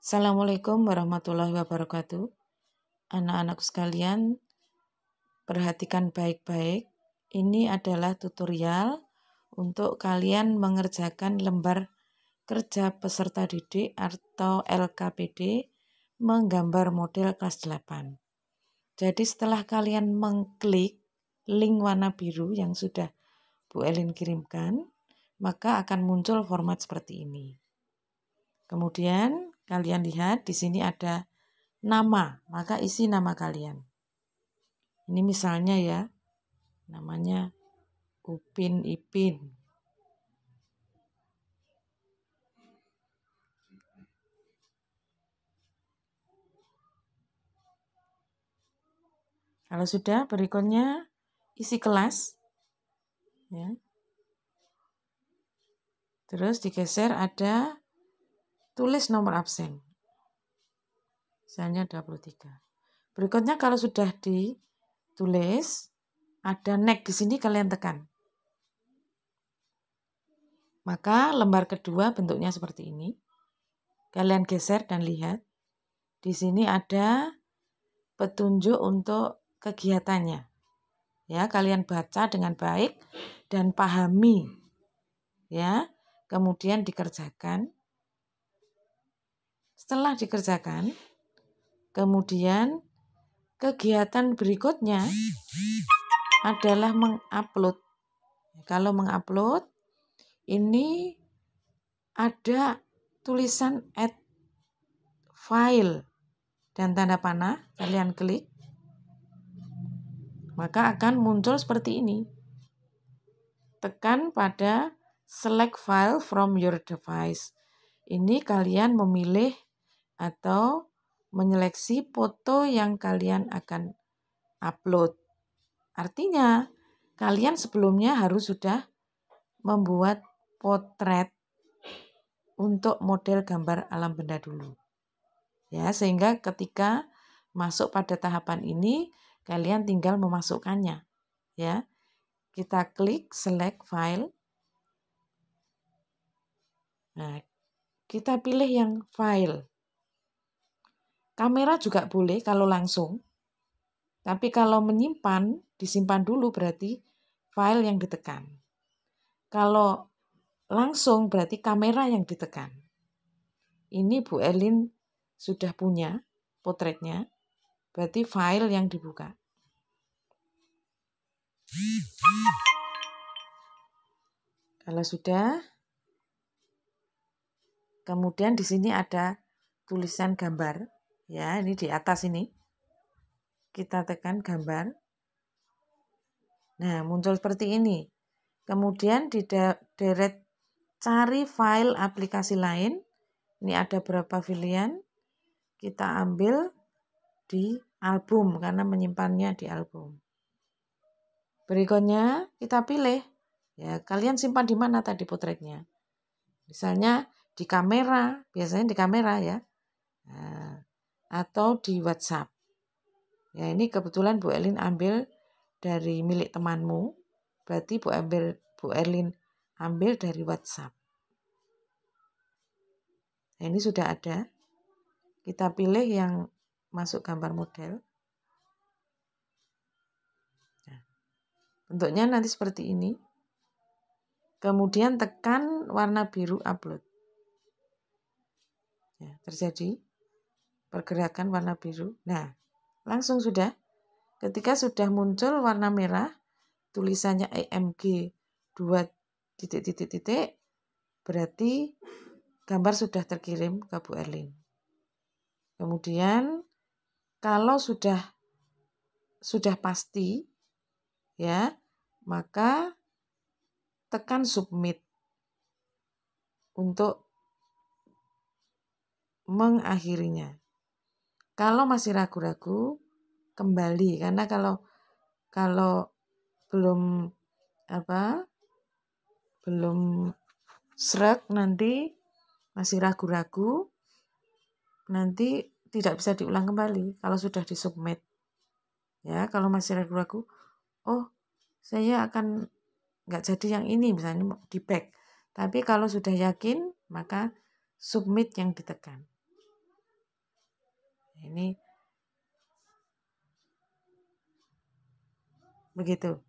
Assalamualaikum warahmatullahi wabarakatuh. Anak-anakku sekalian, perhatikan baik-baik. Ini adalah tutorial untuk kalian mengerjakan lembar kerja peserta didik atau LKPD menggambar model kelas 8. Jadi setelah kalian mengklik link warna biru yang sudah Bu Elin kirimkan, maka akan muncul format seperti ini. Kemudian Kalian lihat di sini ada nama, maka isi nama kalian. Ini misalnya ya, namanya Upin Ipin. Kalau sudah, berikutnya isi kelas. Ya. Terus digeser ada Tulis nomor absen. Misalnya 23. Berikutnya kalau sudah ditulis, ada next di sini kalian tekan. Maka lembar kedua bentuknya seperti ini. Kalian geser dan lihat. Di sini ada petunjuk untuk kegiatannya. Ya, kalian baca dengan baik dan pahami. Ya, kemudian dikerjakan setelah dikerjakan, kemudian kegiatan berikutnya adalah mengupload. Kalau mengupload, ini ada tulisan add file dan tanda panah, kalian klik, maka akan muncul seperti ini. Tekan pada select file from your device. Ini kalian memilih atau menyeleksi foto yang kalian akan upload. Artinya, kalian sebelumnya harus sudah membuat potret untuk model gambar alam benda dulu. Ya, sehingga ketika masuk pada tahapan ini, kalian tinggal memasukkannya. Ya. Kita klik select file. Nah, kita pilih yang file Kamera juga boleh kalau langsung. Tapi kalau menyimpan, disimpan dulu berarti file yang ditekan. Kalau langsung berarti kamera yang ditekan. Ini Bu Elin sudah punya potretnya, berarti file yang dibuka. Kalau sudah, kemudian di sini ada tulisan gambar ya ini di atas ini kita tekan gambar nah muncul seperti ini kemudian di deret cari file aplikasi lain ini ada berapa pilihan kita ambil di album karena menyimpannya di album berikutnya kita pilih ya kalian simpan di mana tadi potretnya misalnya di kamera biasanya di kamera ya nah, atau di WhatsApp. Ya, ini kebetulan Bu Erlin ambil dari milik temanmu. Berarti Bu ambil Bu Erlin ambil dari WhatsApp. Nah, ini sudah ada. Kita pilih yang masuk gambar model. Nah, bentuknya nanti seperti ini. Kemudian tekan warna biru upload. Ya, terjadi pergerakan warna biru. Nah, langsung sudah. Ketika sudah muncul warna merah, tulisannya EMG 2 titik titik titik berarti gambar sudah terkirim ke Bu Erlin. Kemudian kalau sudah sudah pasti ya, maka tekan submit untuk mengakhirinya. Kalau masih ragu-ragu, kembali karena kalau kalau belum apa belum serak nanti masih ragu-ragu nanti tidak bisa diulang kembali kalau sudah disubmit ya kalau masih ragu-ragu oh saya akan nggak jadi yang ini misalnya di back tapi kalau sudah yakin maka submit yang ditekan ini begitu